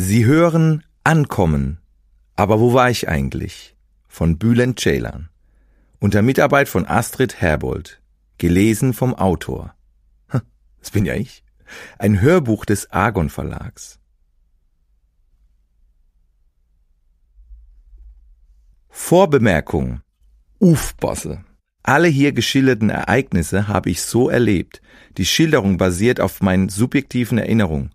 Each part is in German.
Sie hören Ankommen. Aber wo war ich eigentlich? Von Bülent Ceylan. Unter Mitarbeit von Astrid Herbold. Gelesen vom Autor. Das bin ja ich. Ein Hörbuch des Argon Verlags. Vorbemerkung. Uff, Bosse. Alle hier geschilderten Ereignisse habe ich so erlebt. Die Schilderung basiert auf meinen subjektiven Erinnerungen.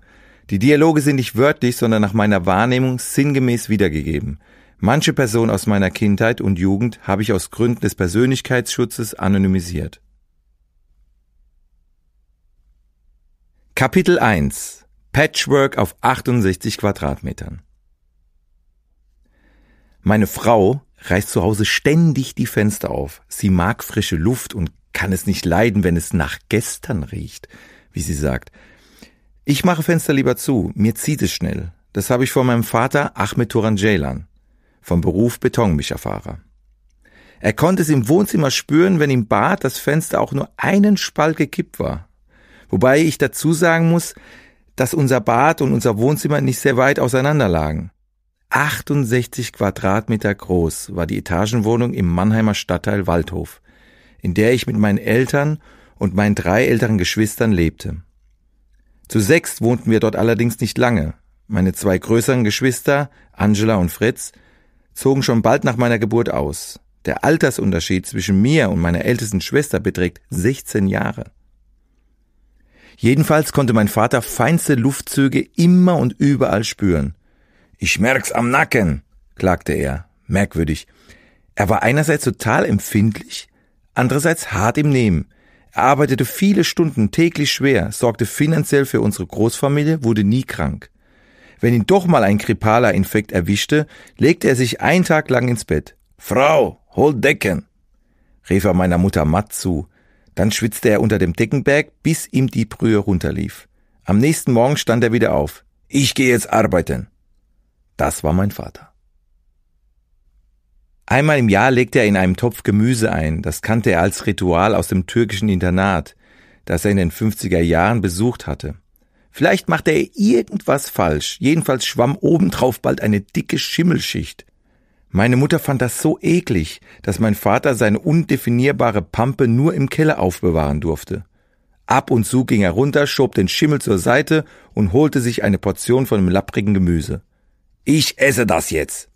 Die Dialoge sind nicht wörtlich, sondern nach meiner Wahrnehmung sinngemäß wiedergegeben. Manche Personen aus meiner Kindheit und Jugend habe ich aus Gründen des Persönlichkeitsschutzes anonymisiert. Kapitel 1 Patchwork auf 68 Quadratmetern Meine Frau reißt zu Hause ständig die Fenster auf. Sie mag frische Luft und kann es nicht leiden, wenn es nach gestern riecht, wie sie sagt. Ich mache Fenster lieber zu, mir zieht es schnell. Das habe ich von meinem Vater Ahmed Turan Ceylan, vom Beruf Betonmischerfahrer. Er konnte es im Wohnzimmer spüren, wenn im Bad das Fenster auch nur einen Spalt gekippt war. Wobei ich dazu sagen muss, dass unser Bad und unser Wohnzimmer nicht sehr weit auseinander lagen. 68 Quadratmeter groß war die Etagenwohnung im Mannheimer Stadtteil Waldhof, in der ich mit meinen Eltern und meinen drei älteren Geschwistern lebte. Zu sechst wohnten wir dort allerdings nicht lange. Meine zwei größeren Geschwister, Angela und Fritz, zogen schon bald nach meiner Geburt aus. Der Altersunterschied zwischen mir und meiner ältesten Schwester beträgt 16 Jahre. Jedenfalls konnte mein Vater feinste Luftzüge immer und überall spüren. Ich merk's am Nacken, klagte er, merkwürdig. Er war einerseits total empfindlich, andererseits hart im Nehmen. Er arbeitete viele Stunden täglich schwer, sorgte finanziell für unsere Großfamilie, wurde nie krank. Wenn ihn doch mal ein grippaler Infekt erwischte, legte er sich einen Tag lang ins Bett. Frau, hol Decken! rief er meiner Mutter matt zu. Dann schwitzte er unter dem Deckenberg, bis ihm die Brühe runterlief. Am nächsten Morgen stand er wieder auf. Ich gehe jetzt arbeiten. Das war mein Vater. Einmal im Jahr legte er in einem Topf Gemüse ein, das kannte er als Ritual aus dem türkischen Internat, das er in den 50er Jahren besucht hatte. Vielleicht machte er irgendwas falsch, jedenfalls schwamm obendrauf bald eine dicke Schimmelschicht. Meine Mutter fand das so eklig, dass mein Vater seine undefinierbare Pampe nur im Keller aufbewahren durfte. Ab und zu ging er runter, schob den Schimmel zur Seite und holte sich eine Portion von dem lapprigen Gemüse. Ich esse das jetzt,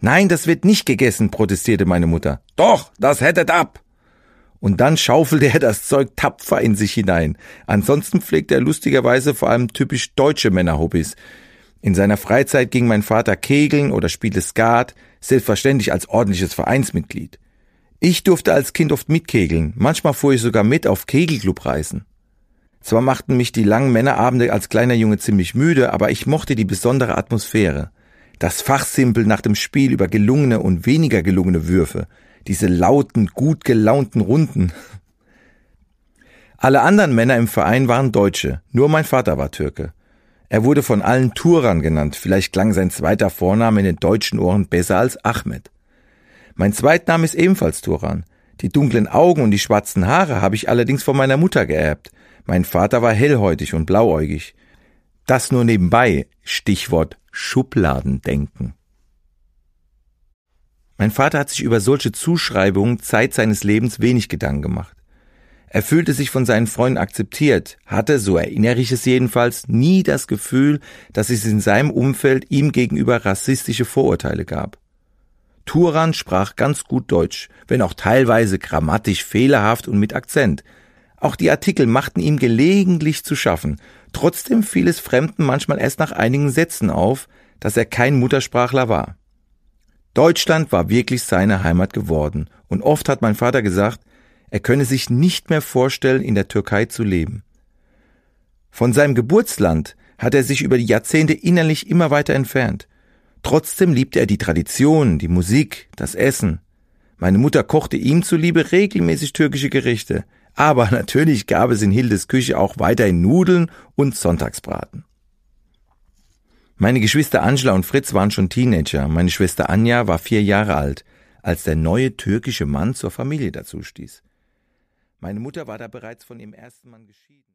Nein, das wird nicht gegessen, protestierte meine Mutter. Doch, das hättet ab. Und dann schaufelte er das Zeug tapfer in sich hinein. Ansonsten pflegte er lustigerweise vor allem typisch deutsche Männerhobbys. In seiner Freizeit ging mein Vater kegeln oder spielte Skat, selbstverständlich als ordentliches Vereinsmitglied. Ich durfte als Kind oft mitkegeln, manchmal fuhr ich sogar mit auf Kegelclubreisen. Zwar machten mich die langen Männerabende als kleiner Junge ziemlich müde, aber ich mochte die besondere Atmosphäre. Das Fachsimpel nach dem Spiel über gelungene und weniger gelungene Würfe. Diese lauten, gut gelaunten Runden. Alle anderen Männer im Verein waren Deutsche, nur mein Vater war Türke. Er wurde von allen Turan genannt, vielleicht klang sein zweiter Vorname in den deutschen Ohren besser als Ahmed. Mein Zweitname ist ebenfalls Turan. Die dunklen Augen und die schwarzen Haare habe ich allerdings von meiner Mutter geerbt. Mein Vater war hellhäutig und blauäugig. Das nur nebenbei. Stichwort Schubladendenken. Mein Vater hat sich über solche Zuschreibungen Zeit seines Lebens wenig Gedanken gemacht. Er fühlte sich von seinen Freunden akzeptiert, hatte, so erinnere ich es jedenfalls, nie das Gefühl, dass es in seinem Umfeld ihm gegenüber rassistische Vorurteile gab. Turan sprach ganz gut Deutsch, wenn auch teilweise grammatisch fehlerhaft und mit Akzent, auch die Artikel machten ihm gelegentlich zu schaffen. Trotzdem fiel es Fremden manchmal erst nach einigen Sätzen auf, dass er kein Muttersprachler war. Deutschland war wirklich seine Heimat geworden, und oft hat mein Vater gesagt, er könne sich nicht mehr vorstellen, in der Türkei zu leben. Von seinem Geburtsland hat er sich über die Jahrzehnte innerlich immer weiter entfernt. Trotzdem liebte er die Tradition, die Musik, das Essen. Meine Mutter kochte ihm zuliebe regelmäßig türkische Gerichte. Aber natürlich gab es in Hildes Küche auch weiterhin Nudeln und Sonntagsbraten. Meine Geschwister Angela und Fritz waren schon Teenager. Meine Schwester Anja war vier Jahre alt, als der neue türkische Mann zur Familie dazu stieß. Meine Mutter war da bereits von ihrem ersten Mann geschieden.